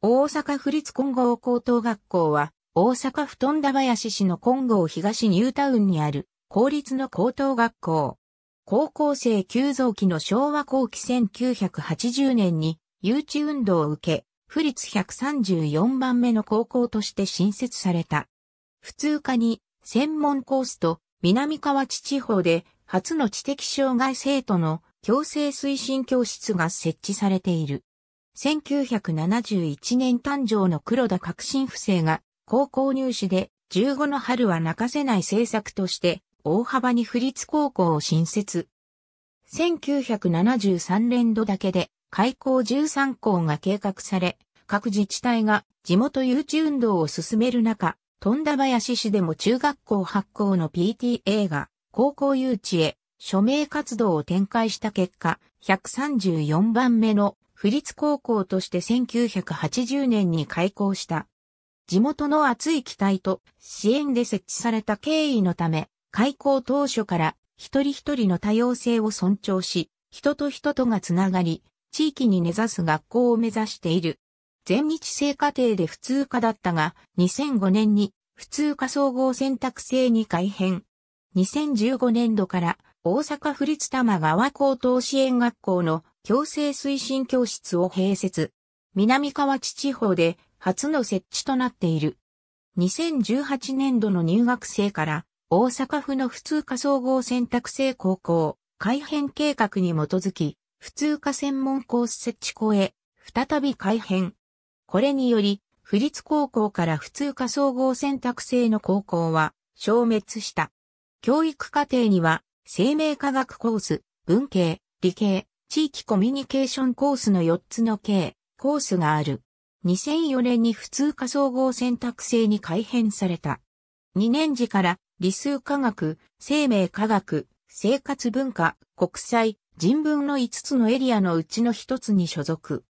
大阪府立金剛高等学校は、大阪府富田林市の金剛東ニュータウンにある、公立の高等学校。高校生急増期の昭和後期1980年に、誘致運動を受け、府立134番目の高校として新設された。普通科に、専門コースと、南河内地方で、初の知的障害生徒の強制推進教室が設置されている。1971年誕生の黒田革新不正が高校入試で15の春は泣かせない政策として大幅に不立高校を新設。1973年度だけで開校13校が計画され、各自治体が地元誘致運動を進める中、富田林市でも中学校発行の PTA が高校誘致へ署名活動を展開した結果、134番目の府立高校として1980年に開校した。地元の熱い期待と支援で設置された経緯のため、開校当初から一人一人の多様性を尊重し、人と人とがつながり、地域に根ざす学校を目指している。全日制課程で普通科だったが、2005年に普通科総合選択制に改編。2015年度から大阪府立多摩川高等支援学校の共生推進教室を併設。南河内地方で初の設置となっている。2018年度の入学生から大阪府の普通科総合選択制高校改編計画に基づき普通科専門コース設置校へ再び改編。これにより府立高校から普通科総合選択制の高校は消滅した。教育課程には生命科学コース、文系、理系、地域コミュニケーションコースの4つの系、コースがある。2004年に普通科総合選択制に改編された。2年時から理数科学、生命科学、生活文化、国際、人文の5つのエリアのうちの1つに所属。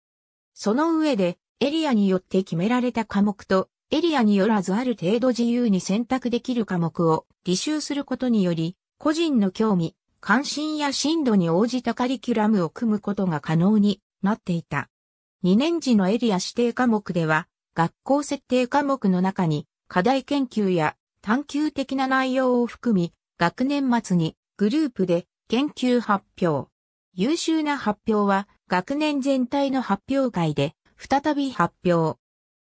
その上で、エリアによって決められた科目と、エリアによらずある程度自由に選択できる科目を履修することにより、個人の興味、関心や進度に応じたカリキュラムを組むことが可能になっていた。2年時のエリア指定科目では、学校設定科目の中に課題研究や探究的な内容を含み、学年末にグループで研究発表。優秀な発表は学年全体の発表会で再び発表。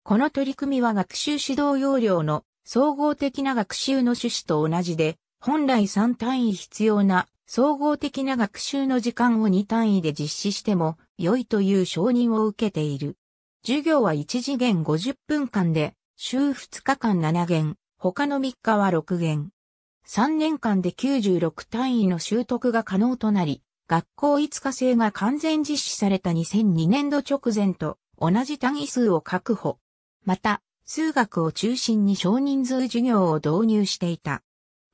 この取り組みは学習指導要領の総合的な学習の趣旨と同じで本来3単位必要な総合的な学習の時間を2単位で実施しても良いという承認を受けている。授業は1次元50分間で、週2日間7元、他の3日は6元。3年間で96単位の習得が可能となり、学校5日制が完全実施された2002年度直前と同じ単位数を確保。また、数学を中心に少人数授業を導入していた。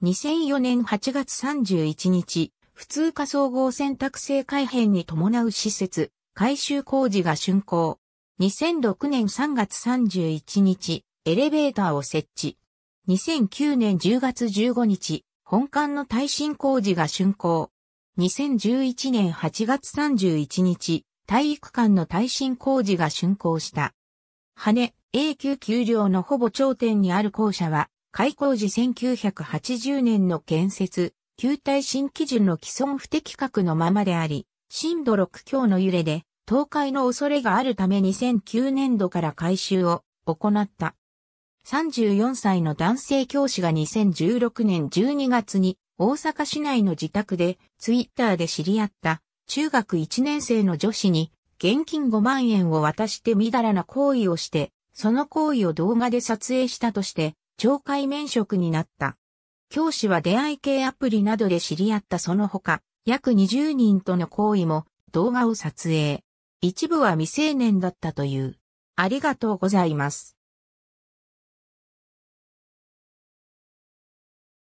2004年8月31日、普通科総合選択制改編に伴う施設、改修工事が竣工。2006年3月31日、エレベーターを設置。2009年10月15日、本館の耐震工事が竣工。2011年8月31日、体育館の耐震工事が竣工した。羽根 A 級給料のほぼ頂点にある校舎は、開校時1980年の建設、球体新基準の既存不適格のままであり、震度6強の揺れで倒壊の恐れがあるため2009年度から改修を行った。34歳の男性教師が2016年12月に大阪市内の自宅でツイッターで知り合った中学1年生の女子に現金5万円を渡してみだらな行為をして、その行為を動画で撮影したとして懲戒免職になった。教師は出会い系アプリなどで知り合ったその他、約20人との行為も動画を撮影。一部は未成年だったという。ありがとうございます。